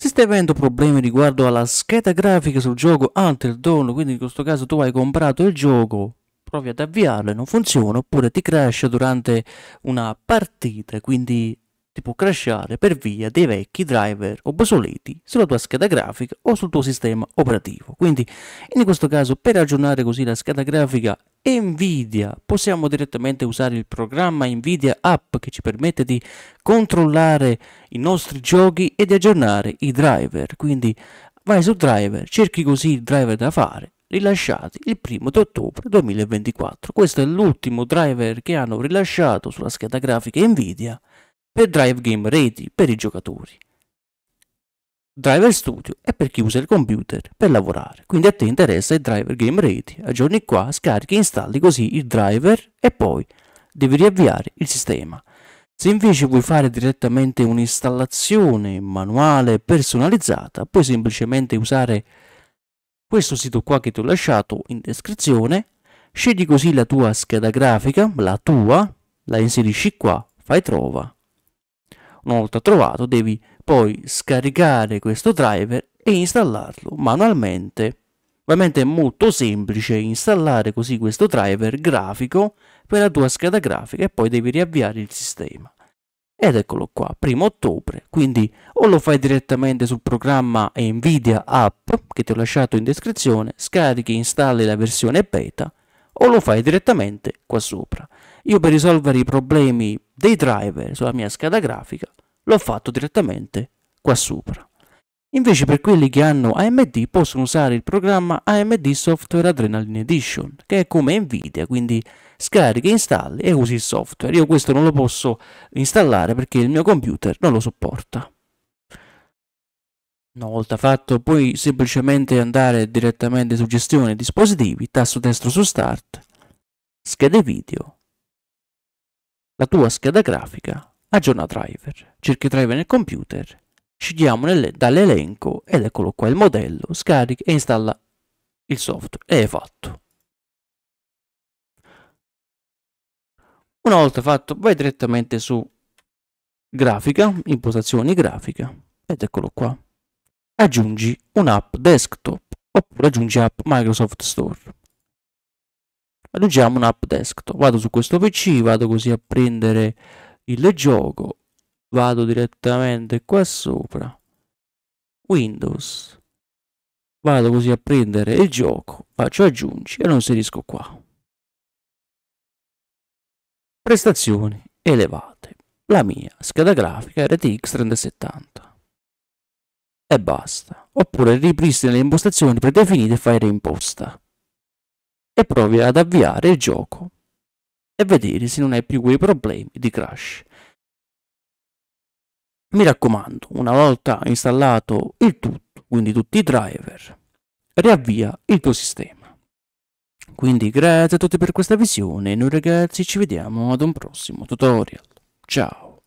Si stai avendo problemi riguardo alla scheda grafica sul gioco Hunter Dawn, quindi in questo caso tu hai comprato il gioco, provi ad avviarlo e non funziona, oppure ti crash durante una partita, quindi ti può crashare per via dei vecchi driver obsoleti sulla tua scheda grafica o sul tuo sistema operativo. Quindi in questo caso per aggiornare così la scheda grafica Nvidia possiamo direttamente usare il programma Nvidia App che ci permette di controllare i nostri giochi e di aggiornare i driver. Quindi vai su driver, cerchi così il driver da fare rilasciati il primo di ottobre 2024. Questo è l'ultimo driver che hanno rilasciato sulla scheda grafica Nvidia per Drive Game Ready per i giocatori. Driver Studio è per chi usa il computer per lavorare, quindi a te interessa il Driver Game Ready. Aggiorni qua, scarichi, e installi così il driver e poi devi riavviare il sistema. Se invece vuoi fare direttamente un'installazione manuale personalizzata, puoi semplicemente usare questo sito qua che ti ho lasciato in descrizione, scegli così la tua scheda grafica, la tua, la inserisci qua, fai trova una volta trovato devi poi scaricare questo driver e installarlo manualmente. Ovviamente è molto semplice installare così questo driver grafico per la tua scheda grafica e poi devi riavviare il sistema. Ed eccolo qua, 1 ottobre, quindi o lo fai direttamente sul programma Nvidia App che ti ho lasciato in descrizione, scarichi e installi la versione beta o lo fai direttamente qua sopra. Io per risolvere i problemi dei driver sulla mia scheda grafica l'ho fatto direttamente qua sopra. Invece per quelli che hanno AMD possono usare il programma AMD Software Adrenaline Edition, che è come Nvidia, quindi scarichi, installi e usi il software. Io questo non lo posso installare perché il mio computer non lo sopporta. Una volta fatto puoi semplicemente andare direttamente su gestione dispositivi, tasto destro su start, schede video, la tua scheda grafica, aggiorna driver, cerchi driver nel computer, scegliamo dall'elenco ed eccolo qua il modello, scarica e installa il software e è fatto. Una volta fatto vai direttamente su grafica, impostazioni grafica ed eccolo qua aggiungi un'app desktop oppure aggiungi app Microsoft Store. Aggiungiamo un'app desktop, vado su questo PC, vado così a prendere il gioco, vado direttamente qua sopra, Windows, vado così a prendere il gioco, faccio aggiungi e lo inserisco qua. Prestazioni elevate. La mia scheda grafica RTX 3070 e basta. Oppure ripristina le impostazioni predefinite e fai reimposta. E provi ad avviare il gioco e vedere se non hai più quei problemi di crash. Mi raccomando, una volta installato il tutto, quindi tutti i driver, riavvia il tuo sistema. Quindi grazie a tutti per questa visione e noi ragazzi ci vediamo ad un prossimo tutorial. Ciao!